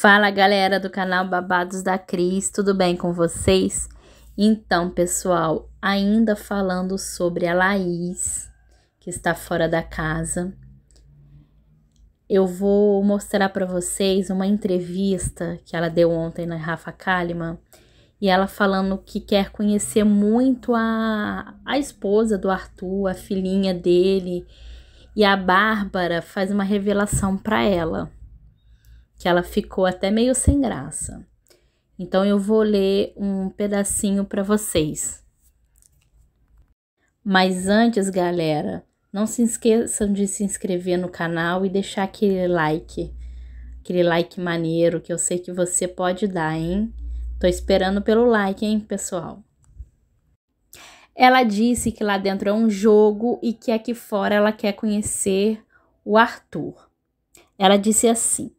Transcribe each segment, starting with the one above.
Fala galera do canal Babados da Cris, tudo bem com vocês? Então, pessoal, ainda falando sobre a Laís, que está fora da casa, eu vou mostrar para vocês uma entrevista que ela deu ontem na Rafa Kalimann, e ela falando que quer conhecer muito a, a esposa do Arthur, a filhinha dele, e a Bárbara faz uma revelação para ela que ela ficou até meio sem graça. Então eu vou ler um pedacinho para vocês. Mas antes, galera, não se esqueçam de se inscrever no canal e deixar aquele like, aquele like maneiro que eu sei que você pode dar, hein? Tô esperando pelo like, hein, pessoal. Ela disse que lá dentro é um jogo e que aqui fora ela quer conhecer o Arthur. Ela disse assim: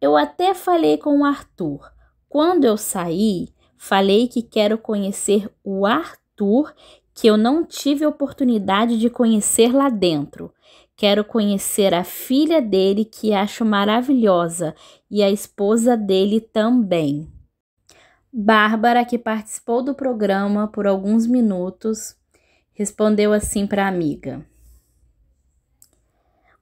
eu até falei com o Arthur. Quando eu saí, falei que quero conhecer o Arthur que eu não tive oportunidade de conhecer lá dentro. Quero conhecer a filha dele, que acho maravilhosa, e a esposa dele também. Bárbara, que participou do programa por alguns minutos, respondeu assim para a amiga: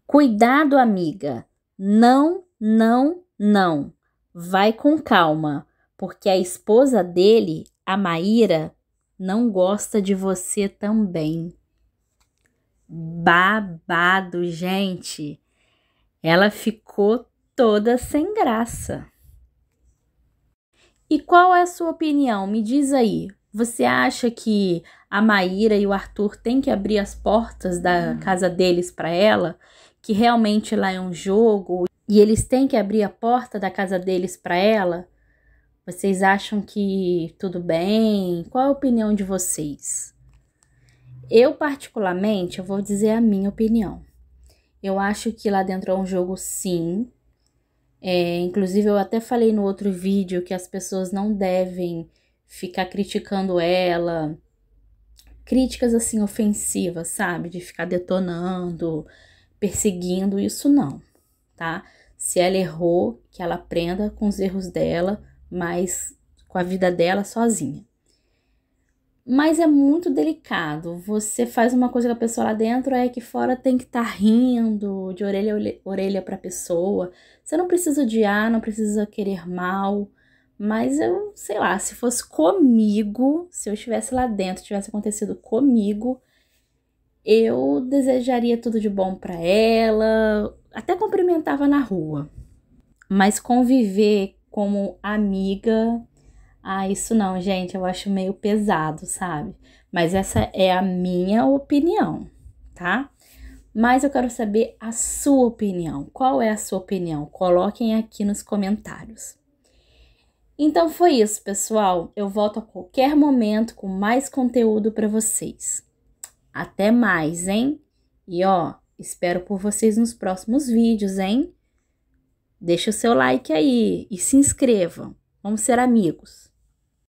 Cuidado, amiga, não, não não, vai com calma, porque a esposa dele, a Maíra, não gosta de você também. Babado, gente. Ela ficou toda sem graça. E qual é a sua opinião? Me diz aí. Você acha que a Maíra e o Arthur têm que abrir as portas da hum. casa deles para ela? Que realmente lá é um jogo e eles têm que abrir a porta da casa deles para ela? Vocês acham que tudo bem? Qual a opinião de vocês? Eu, particularmente, eu vou dizer a minha opinião. Eu acho que lá dentro é um jogo, sim. É, inclusive, eu até falei no outro vídeo que as pessoas não devem ficar criticando ela. Críticas assim ofensivas, sabe? De ficar detonando, perseguindo, isso não tá? Se ela errou, que ela aprenda com os erros dela, mas com a vida dela sozinha. Mas é muito delicado. Você faz uma coisa com a pessoa lá dentro, é que fora tem que estar tá rindo de orelha a orelha para a pessoa. Você não precisa odiar, não precisa querer mal. Mas eu, sei lá, se fosse comigo, se eu estivesse lá dentro, tivesse acontecido comigo, eu desejaria tudo de bom para ela, até cumprimentava na rua, mas conviver como amiga, ah, isso não, gente, eu acho meio pesado, sabe? Mas essa é a minha opinião, tá? Mas eu quero saber a sua opinião. Qual é a sua opinião? Coloquem aqui nos comentários. Então foi isso, pessoal. Eu volto a qualquer momento com mais conteúdo para vocês. Até mais, hein? E ó, Espero por vocês nos próximos vídeos, hein? Deixa o seu like aí e se inscrevam. Vamos ser amigos.